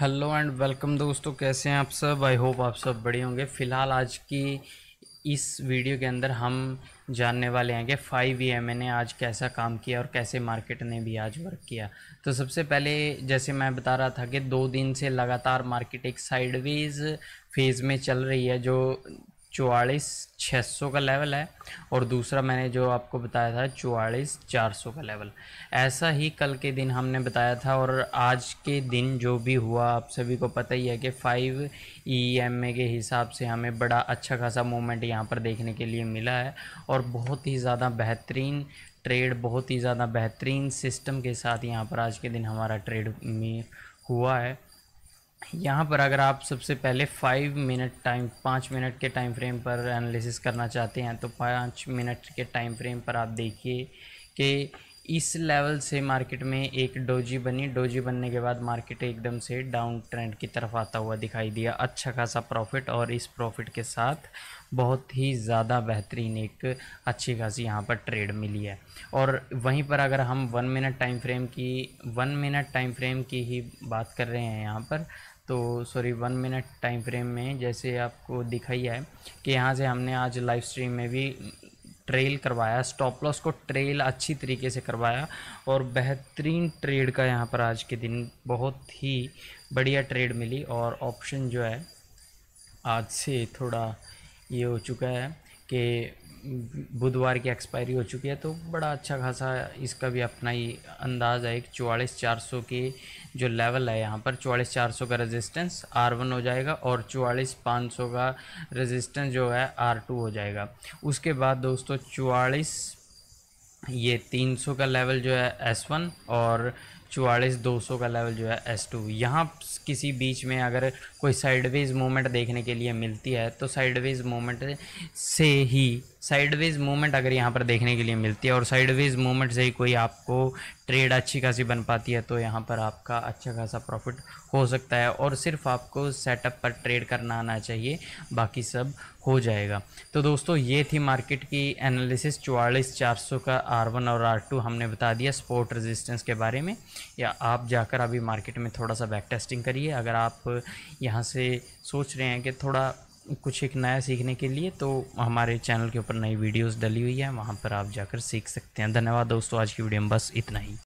hello and welcome दोस्तों कैसे हैं आप सब आई होप आप सब बड़े होंगे फ़िलहाल आज की इस वीडियो के अंदर हम जानने वाले हैं कि फाइव ई एम ने आज कैसा काम किया और कैसे मार्केट ने भी आज वर्क किया तो सबसे पहले जैसे मैं बता रहा था कि दो दिन से लगातार मार्केट एक साइडवेज फेज़ में चल रही है जो चौवालीस छः सौ का लेवल है और दूसरा मैंने जो आपको बताया था चौवालीस चार सौ का लेवल ऐसा ही कल के दिन हमने बताया था और आज के दिन जो भी हुआ आप सभी को पता ही है कि फाइव ई एम ए के हिसाब से हमें बड़ा अच्छा खासा मूवमेंट यहाँ पर देखने के लिए मिला है और बहुत ही ज़्यादा बेहतरीन ट्रेड बहुत ही ज़्यादा बेहतरीन सिस्टम के साथ यहाँ पर आज के दिन हमारा ट्रेड हुआ है यहाँ पर अगर आप सबसे पहले फाइव मिनट टाइम पाँच मिनट के टाइम फ्रेम पर एनालिसिस करना चाहते हैं तो पाँच मिनट के टाइम फ्रेम पर आप देखिए कि इस लेवल से मार्केट में एक डोजी बनी डोजी बनने के बाद मार्केट एकदम से डाउन ट्रेंड की तरफ आता हुआ दिखाई दिया अच्छा खासा प्रॉफिट और इस प्रॉफिट के साथ बहुत ही ज़्यादा बेहतरीन एक अच्छी खासी यहाँ पर ट्रेड मिली है और वहीं पर अगर हम वन मिनट टाइम फ्रेम की वन मिनट टाइम फ्रेम की ही बात कर रहे हैं यहाँ पर तो sorry one minute time frame में जैसे आपको दिखाई है कि यहाँ से हमने आज लाइव स्ट्रीम में भी ट्रेल करवाया स्टॉप लॉस को ट्रेल अच्छी तरीके से करवाया और बेहतरीन ट्रेड का यहाँ पर आज के दिन बहुत ही बढ़िया ट्रेड मिली और ऑप्शन जो है आज से थोड़ा ये हो चुका है कि बुधवार की एक्सपायरी हो चुकी है तो बड़ा अच्छा खासा इसका भी अपना ही अंदाज़ है एक चौवालीस चार सौ की जो लेवल है यहाँ पर चौवालीस चार सौ का रेजिस्टेंस आर वन हो जाएगा और चौवालीस पाँच सौ का रेजिस्टेंस जो है आर टू हो जाएगा उसके बाद दोस्तों चौवालीस ये तीन सौ का लेवल जो है एस वन और चवालीस दो सौ का लेवल जो है एस टू यहाँ किसी बीच में अगर कोई साइडवेज मूवमेंट देखने के लिए मिलती है तो साइडवेज मूवमेंट से ही साइडवेज मूवमेंट अगर यहाँ पर देखने के लिए मिलती है और साइडवेज मूवमेंट से ही कोई आपको ट्रेड अच्छी खासी बन पाती है तो यहाँ पर आपका अच्छा खासा प्रॉफिट हो सकता है और सिर्फ आपको सेटअप पर ट्रेड करना आना चाहिए बाकी सब हो जाएगा तो दोस्तों ये थी मार्केट की एनालिसिस चवालीस चार सौ का आर वन और आर टू हमने बता दिया स्पोर्ट रेजिस्टेंस के बारे में या आप जाकर अभी मार्केट में थोड़ा सा बैक टेस्टिंग करिए अगर आप यहाँ से सोच रहे हैं कि थोड़ा कुछ एक नया सीखने के लिए तो हमारे चैनल के ऊपर नई वीडियोस डली हुई है वहाँ पर आप जाकर सीख सकते हैं धन्यवाद दोस्तों आज की वीडियो में बस इतना ही